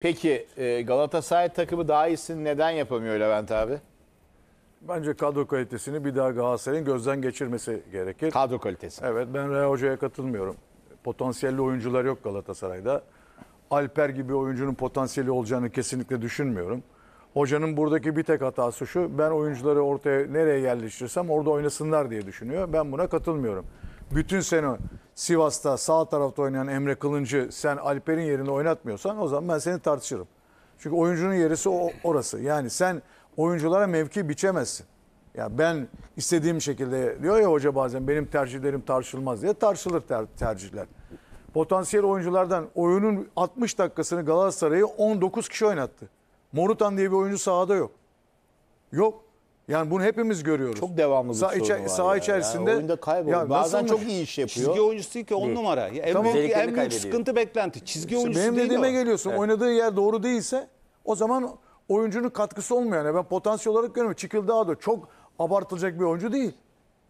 Peki e, Galatasaray takımı daha iyisini neden yapamıyor Levent abi? Bence kadro kalitesini bir daha Galatasaray'ın gözden geçirmesi gerekir. Kadro kalitesi. Evet ben Rea Hoca'ya katılmıyorum. Potansiyelli oyuncular yok Galatasaray'da. Alper gibi oyuncunun potansiyeli olacağını kesinlikle düşünmüyorum. Hocanın buradaki bir tek hatası şu. Ben oyuncuları ortaya nereye yerleştirsem orada oynasınlar diye düşünüyor. Ben buna katılmıyorum. Bütün sene Sivas'ta sağ tarafta oynayan Emre Kılıncı sen Alper'in yerine oynatmıyorsan o zaman ben seni tartışırım. Çünkü oyuncunun yerisi o, orası. Yani sen oyunculara mevki biçemezsin. Ya yani ben istediğim şekilde diyor ya hoca bazen benim tercihlerim tartışılmaz diye tartışılır ter, tercihler. Potansiyel oyunculardan oyunun 60 dakikasını Galatasaray'ı 19 kişi oynattı. Morutan diye bir oyuncu sahada yok. Yok. Yani bunu hepimiz görüyoruz. Çok devamlı bir Sa sorun içe- var. saha içerisinde- Yani oyunda kayboluyor. Ya Bazen çok iyi iş yapıyor. Çizgi oyuncusu değil ki 10 numara. En Tamam. büyük, en büyük sıkıntı beklenti. Çizgi oyuncusu Benim değil dediğime o. geliyorsun. Oynadığı yer doğru değilse o zaman oyuncunun katkısı olmuyor. Yani ben potansiyel olarak görüyorum. Çıkıldağ da çok abartılacak bir oyuncu değil.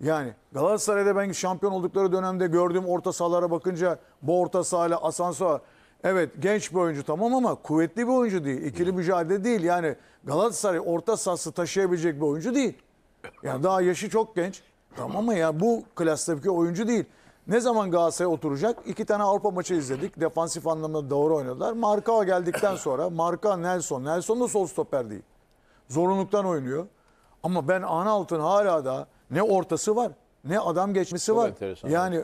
Yani Galatasaray'da ben şampiyon oldukları dönemde gördüğüm orta sahalara bakınca bu orta sahayla asansör Evet genç bir oyuncu tamam ama kuvvetli bir oyuncu değil. İkili mücadele değil. Yani Galatasaray orta sahası taşıyabilecek bir oyuncu değil. Yani daha yaşı çok genç. Tamam ama ya bu klastaki oyuncu değil. Ne zaman Galatasaray oturacak? İki tane Avrupa maçı izledik. Defansif anlamda doğru oynadılar. Marka geldikten sonra Marka Nelson. Nelson da sol stoper değil. zorunluktan oynuyor. Ama ben Analt'ın hala da ne ortası var ne adam geçmesi Çok var. Yani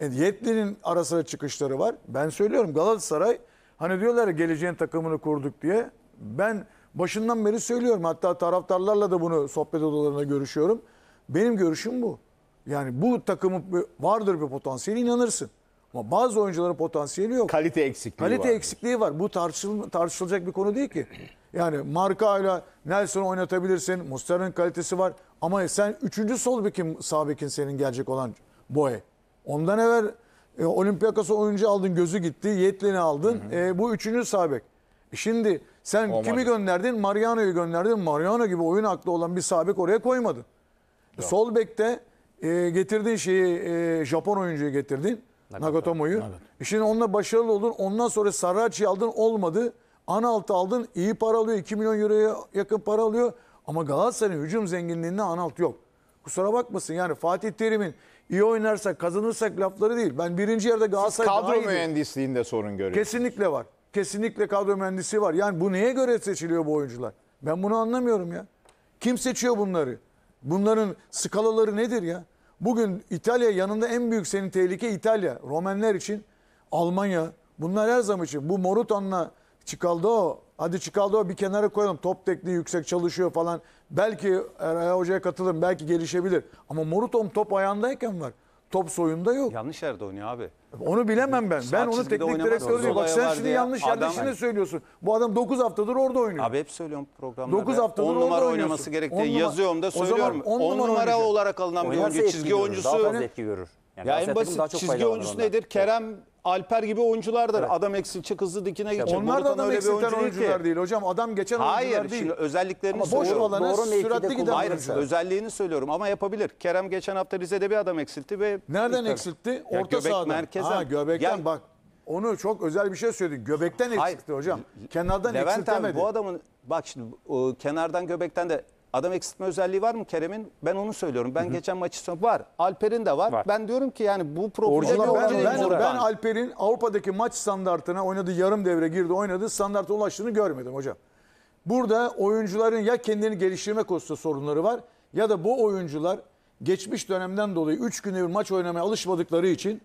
e, Yetli'nin ara sıra çıkışları var. Ben söylüyorum Galatasaray hani diyorlar ya geleceğin takımını kurduk diye. Ben başından beri söylüyorum. Hatta taraftarlarla da bunu sohbet odalarında görüşüyorum. Benim görüşüm bu. Yani bu takımın vardır bir potansiyeli inanırsın. Ama bazı oyuncuların potansiyeli yok. Kalite eksikliği Kalite var. eksikliği var. Bu tartışıl, tartışılacak bir konu değil ki. Yani marka ile Nelson'u oynatabilirsin. Mustera'nın kalitesi var. Ama sen üçüncü sol bekim sağ bekin senin gelecek olan Boye. Ondan evvel e, Olympiakos'a oyuncu aldın gözü gitti. Yetlin'i aldın. Hı hı. E, bu üçüncü sabek. E, şimdi sen Olmadı. kimi gönderdin? Mariano'yu gönderdin. Mariano gibi oyun aklı olan bir sabek oraya koymadın. E, sol bekte e, getirdin şeyi e, Japon oyuncuyu getirdin. Nagatomo'yu. E şimdi onunla başarılı oldun. Ondan sonra Sarraç'ı aldın olmadı. Analt'ı aldın iyi para alıyor. 2 milyon euroya yakın para alıyor. Ama Galatasaray'ın hücum zenginliğinde Analt yok. Kusura bakmasın yani Fatih Terim'in iyi oynarsak kazanırsak lafları değil. Ben birinci yerde Galatasaray Kadro daha iyiydi. mühendisliğinde sorun görüyorsunuz. Kesinlikle var. Kesinlikle kadro mühendisi var. Yani bu neye göre seçiliyor bu oyuncular? Ben bunu anlamıyorum ya. Kim seçiyor bunları? Bunların skalaları nedir ya? Bugün İtalya yanında en büyük senin tehlike İtalya. Romenler için Almanya. Bunlar her zaman için. Bu Morutan'la Çıkaldı o. Hadi çıkaldı o bir kenara koyalım. Top tekniği yüksek çalışıyor falan. Belki Eray Hoca'ya katılın. Belki gelişebilir. Ama Morutom top ayağındayken var. Top soyunda yok. Yanlış yerde oynuyor abi. Onu bilemem ben. Sağ ben onu teknik direktör diyorum. Bak sen şimdi ya. yanlış Adam- yanlış ne söylüyorsun. Bu adam 9 haftadır orada oynuyor. Abi hep söylüyorum programda. 9 be. haftadır On orada numara oynaması gerektiği yazıyorum da söylüyorum. on 10 numara numara, olarak alınan bir oyuncu. Çizgi görür, Daha fazla etki görür. Yani ya en basit daha çok çizgi oyuncusu ondan. nedir? Kerem Alper gibi oyunculardır. Evet. Adam eksiltecek hızlı dikine gidecek. Onlar da adam eksilten oyuncu oyuncular değil hocam. Adam geçen Hayır, oyuncular değil. Hayır özelliklerini ama boş olana süratli giden Hayır özelliğini söylüyorum ama yapabilir. Kerem geçen hafta Rize'de bir adam eksiltti ve... Nereden gitar. eksiltti? Orta göbek sahadan. Merkezden. Ha, göbekten ya, bak onu çok özel bir şey söyledin. Göbekten eksiltti hocam. Kenardan Levent Abi, bu adamın bak şimdi kenardan göbekten de Adam eksiltme özelliği var mı Kerem'in? Ben onu söylüyorum. Ben Hı -hı. geçen maçı söylüyorum. Var. Alper'in de var. var. Ben diyorum ki yani bu problem. bir ben, ben, ben Alper'in Avrupa'daki maç standartına oynadı yarım devre girdi oynadı standarta ulaştığını görmedim hocam. Burada oyuncuların ya kendini geliştirme konusunda sorunları var ya da bu oyuncular geçmiş dönemden dolayı 3 günde bir maç oynamaya alışmadıkları için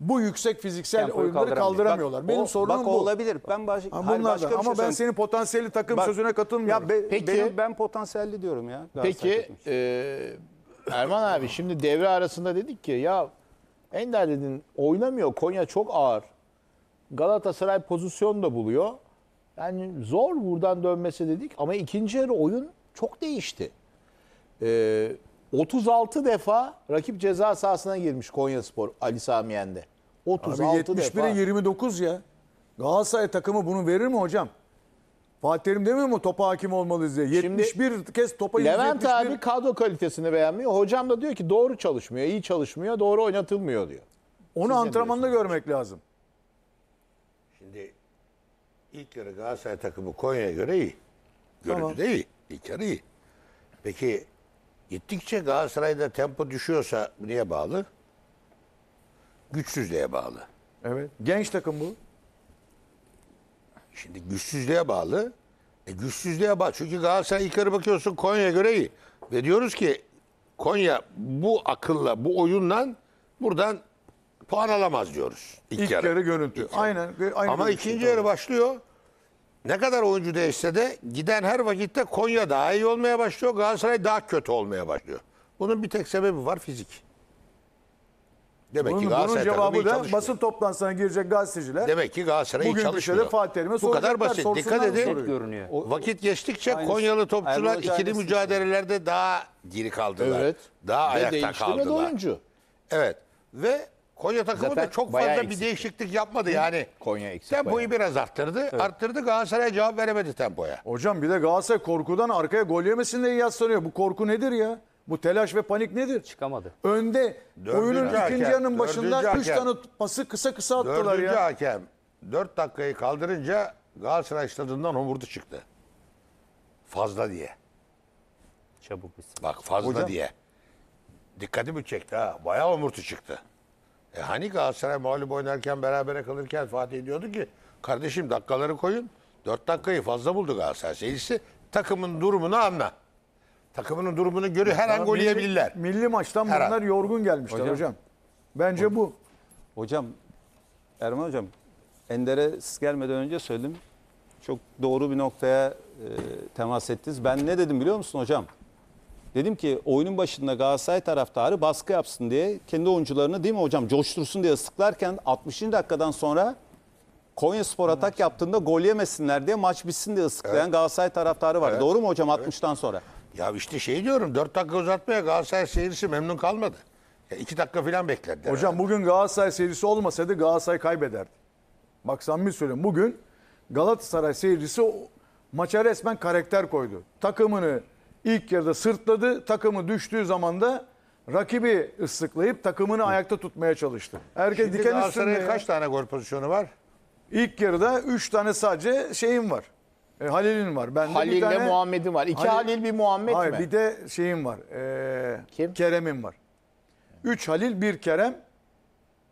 bu yüksek fiziksel Tempoyu oyunları kaldıramıyorlar. Bak, Benim sorunum bak, bu. olabilir. Ben baş, ha, hayır, başka da. Ama şey ben senin potansiyelli takım bak, sözüne katılmıyorum. Ya be, peki, benim, ben potansiyelli diyorum ya. Peki e, Erman abi şimdi devre arasında dedik ki ya Ender dedin oynamıyor. Konya çok ağır. Galatasaray pozisyon da buluyor. Yani zor buradan dönmesi dedik ama ikinci yarı oyun çok değişti. Ee, 36 defa rakip ceza sahasına girmiş Konya Spor Ali Sami Yen'de. 36 Abi 71'e defa. 29 ya. Galatasaray takımı bunu verir mi hocam? Fatih Terim demiyor mu topa hakim olmalıyız diye. 71 Şimdi, kez topa Levent 171. abi kadro kalitesini beğenmiyor. Hocam da diyor ki doğru çalışmıyor, iyi çalışmıyor, doğru oynatılmıyor diyor. Onu Siz antrenmanda görmek lazım. Şimdi ilk yarı Galatasaray takımı Konya'ya göre iyi. Görüntü tamam. de iyi. İlk yarı iyi. Peki Gittikçe Galatasaray'da tempo düşüyorsa niye bağlı? Güçsüzlüğe bağlı. Evet. Genç takım bu. Şimdi güçsüzlüğe bağlı. E güçsüzlüğe bağlı. Çünkü Galatasaray yukarı bakıyorsun Konya göre iyi. Ve diyoruz ki Konya bu akılla, bu oyunla buradan puan alamaz diyoruz. İlk, ilk yarı. yarı görüntü. İlk yarı. Aynen. Aynı Ama ikinci yarı başlıyor ne kadar oyuncu değişse de giden her vakitte Konya daha iyi olmaya başlıyor. Galatasaray daha kötü olmaya başlıyor. Bunun bir tek sebebi var fizik. Demek bunun, ki Galatasaray bunun cevabı da basın toplantısına girecek gazeteciler. Demek ki Galatasaray iyi çalışmıyor. Bugün Fatih Terim'e Bu kadar basit. Dikkat edin. Görünüyor. Vakit geçtikçe Aynısı. Konyalı topçular ikili mücadelelerde daha diri kaldılar. Evet. Daha Ve ayakta kaldılar. oyuncu. Evet. Ve Konya takımı Zaten da çok fazla bayağı bir değişiklik yapmadı yani. Konya eksik Tempoyu bayağı. biraz arttırdı. Arttırdı Galatasaray cevap veremedi tempoya. Hocam bir de Galatasaray korkudan arkaya gol yemesin diye yaslanıyor. Bu korku nedir ya? Bu telaş ve panik nedir? Çıkamadı. Önde Dördüncü oyunun hakem, ikinci yarının dördüncü başında 3 hakem. tane pası kısa kısa attılar Dördüncü ya. hakem 4 dakikayı kaldırınca Galatasaray stadından homurdu çıktı. Fazla diye. Çabuk bitsin. Bak fazla Hocam. diye. Dikkatimi çekti ha. Bayağı homurtu çıktı. E hani Galatasaray mağlup oynarken berabere kalırken Fatih diyordu ki kardeşim dakikaları koyun. 4 dakikayı fazla buldu Galatasaray seyircisi. Takımın durumunu anla. Takımının durumunu görü her an gol yiyebilirler. Milli, maçtan her bunlar an. yorgun gelmişler hocam. hocam. Bence hocam, bu. Hocam Erman hocam Ender'e siz gelmeden önce söyledim. Çok doğru bir noktaya e, temas ettiniz. Ben ne dedim biliyor musun hocam? Dedim ki oyunun başında Galatasaray taraftarı baskı yapsın diye kendi oyuncularını değil mi hocam coştursun diye ıslıklarken 60. dakikadan sonra Konya Spor atak yaptığında gol yemesinler diye maç bitsin diye ıslıklayan evet. Galatasaray taraftarı var. Evet. Doğru mu hocam evet. 60'tan sonra? Ya işte şey diyorum 4 dakika uzatmaya Galatasaray seyircisi memnun kalmadı. Ya 2 dakika falan beklediler. Hocam herhalde. bugün Galatasaray seyircisi olmasaydı Galatasaray kaybederdi. Bak samimi söylüyorum bugün Galatasaray seyircisi maça resmen karakter koydu. Takımını, İlk yarıda sırtladı. Takımı düştüğü zaman da rakibi ıslıklayıp takımını ayakta tutmaya çalıştı. Herkes Şimdi diken üstünde. Galatasaray'ın kaç tane gol pozisyonu var? İlk yarıda 3 tane sadece şeyim var. E, Halil'in var. Ben Halil'le Muhammed'in var. İki Halil, Halil, bir Muhammed Hayır mi? bir de şeyim var. E, Kim? Kerem'in var. 3 Halil, bir Kerem.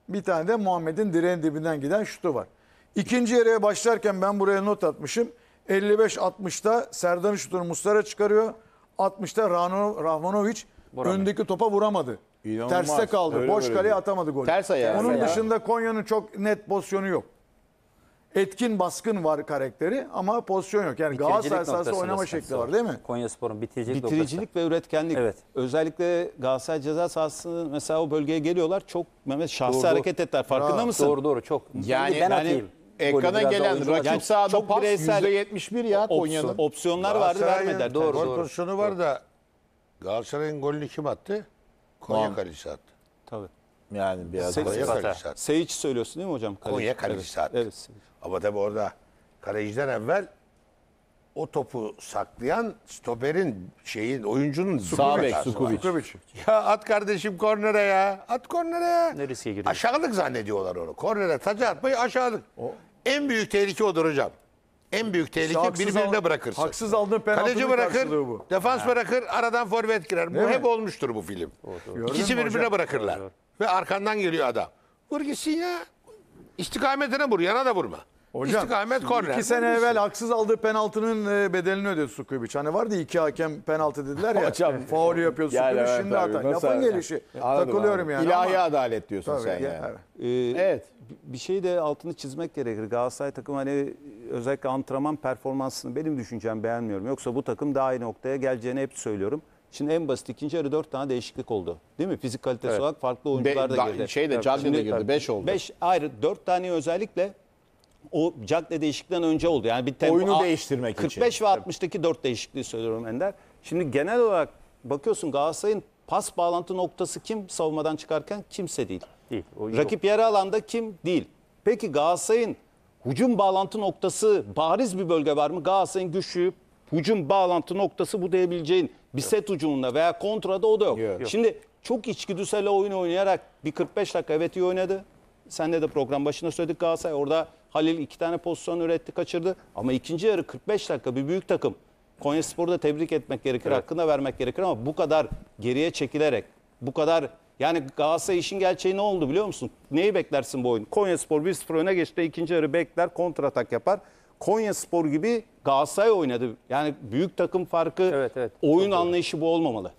Bir tane de Muhammed'in direğin dibinden giden şutu var. İkinci yarıya başlarken ben buraya not atmışım. 55-60'da Serdar şutunu Mustara çıkarıyor. 60'ta Rano, Rahmanoviç Vuramadı. öndeki topa vuramadı. İnanılmaz. Terste kaldı. Öyle Boş böyle kaleye atamadı golü. Ters ayağı. Onun ayağı. dışında Konya'nın çok net pozisyonu yok. Etkin baskın var karakteri ama pozisyon yok. Yani Galatasaray sahası oynama şekli var değil mi? Konya Spor'un bitiricilik Bitiricilik ve üretkenlik. Evet. Özellikle Galatasaray ceza sahası mesela o bölgeye geliyorlar. Çok Mehmet şahsi doğru, hareket ettiler. Farkında ha, mısın? Doğru doğru çok. Yani, yani ben atayım. Ekrana gelen rakip sahada pas bireysel %71 ya Konya'nın. Opsiyonlar vardı Galatasaray'ın vermedi. Doğru, Gol doğru. pozisyonu var da Galatasaray'ın golünü kim attı? Konya Tamam. kalecisi attı. Tabii. Yani biraz Konya Zafer. kalecisi attı. Seyiç söylüyorsun değil mi hocam? Kaleci. Konya kalecisi Evet. attı. evet. Ama tabii orada kaleciden evvel o topu saklayan stoperin şeyin oyuncunun Sabek Sukubic. Ya at kardeşim kornere ya. At kornere ya. Ne riske giriyor? Aşağılık zannediyorlar onu. Kornere taca atmayı aşağılık. O. En büyük tehlike odur hocam. En büyük tehlike haksız birbirine al, bırakırsın. Haksız aldığın penaltı bırakır, bu. Defans ha. bırakır, aradan forvet girer. Değil bu mi? hep olmuştur bu film. O, doğru. İkisi birbirine hocam? bırakırlar. doğru. Ve arkandan geliyor adam. Vur gitsin ya. İstikametine vur, yana da vurma. Hocam, İstikamet korner. İki sene evvel haksız aldığı penaltının e, bedelini ödedi Sukubic. Hani vardı iki hakem penaltı dediler ya. Hocam. Faul yapıyor Sukubic yani, evet, şimdi hata. Lafın gelişi. Anladım, Takılıyorum abi. yani. İlahi ama... adalet diyorsun tabii, sen yani. yani. Evet. Ee, evet. Bir şey de altını çizmek gerekir. Galatasaray takım hani özellikle antrenman performansını benim düşüncem beğenmiyorum. Yoksa bu takım daha iyi noktaya geleceğini hep söylüyorum. Şimdi en basit ikinci yarı dört tane değişiklik oldu. Değil mi? Fizik kalitesi evet. olarak farklı oyuncular Be, da girdi. Şey de Cagney de girdi. beş oldu. Beş ayrı dört tane özellikle o cadde değişikliğinden önce oldu. Yani bir tempo, Oyunu değiştirmek 45 için. 45 ve 60'daki 4 değişikliği söylüyorum Ender. Şimdi genel olarak bakıyorsun Galatasaray'ın pas bağlantı noktası kim savunmadan çıkarken? Kimse değil. değil Rakip yarı alanda kim? Değil. Peki Galatasaray'ın hücum bağlantı noktası bariz bir bölge var mı? Galatasaray'ın güçlü hücum bağlantı noktası bu diyebileceğin bir yok. set ucunda veya kontrada o da yok. yok. Şimdi çok içgüdüsel oyun oynayarak bir 45 dakika evet iyi oynadı. Senle de program başında söyledik Galatasaray orada Halil iki tane pozisyon üretti, kaçırdı. Ama ikinci yarı 45 dakika bir büyük takım. Konya Spor'da tebrik etmek gerekir, evet. hakkında vermek gerekir ama bu kadar geriye çekilerek, bu kadar yani Galatasaray işin gerçeği ne oldu biliyor musun? Neyi beklersin bu oyun? Konya Spor 1-0 öne geçti, ikinci yarı bekler, kontratak yapar. Konya Spor gibi Galatasaray oynadı. Yani büyük takım farkı, evet, evet. oyun anlayışı bu olmamalı.